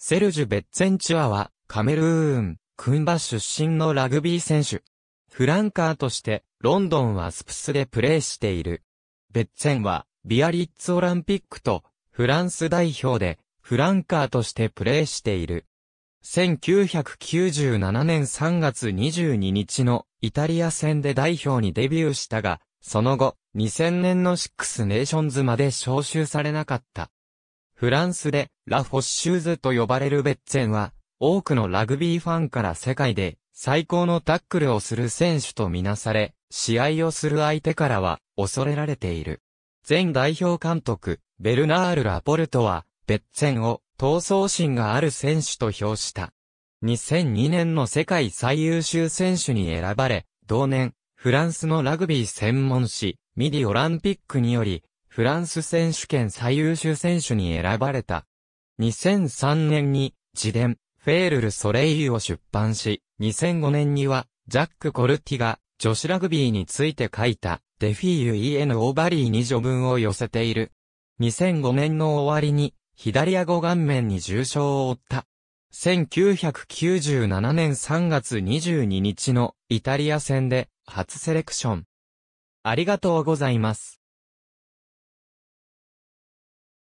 セルジュ・ベッツェンチュアは、カメルーン、クンバ出身のラグビー選手。フランカーとして、ロンドンはスプスでプレーしている。ベッツェンは、ビアリッツオランピックと、フランス代表で、フランカーとしてプレーしている。1997年3月22日のイタリア戦で代表にデビューしたが、その後、2000年のシックスネーションズまで招集されなかった。フランスでラフォッシューズと呼ばれるベッツェンは、多くのラグビーファンから世界で最高のタックルをする選手とみなされ、試合をする相手からは恐れられている。前代表監督、ベルナール・ラポルトは、ベッツェンを闘争心がある選手と評した。2002年の世界最優秀選手に選ばれ、同年、フランスのラグビー専門誌、ミディオランピックにより、フランス選手権最優秀選手に選ばれた。2003年に自伝、フェールル・ソレイユを出版し、2005年には、ジャック・コルティが女子ラグビーについて書いた、デフィーユエヌ・オーバリーに序文を寄せている。2005年の終わりに、左顎顔面に重傷を負った。1997年3月22日のイタリア戦で初セレクション。ありがとうございます。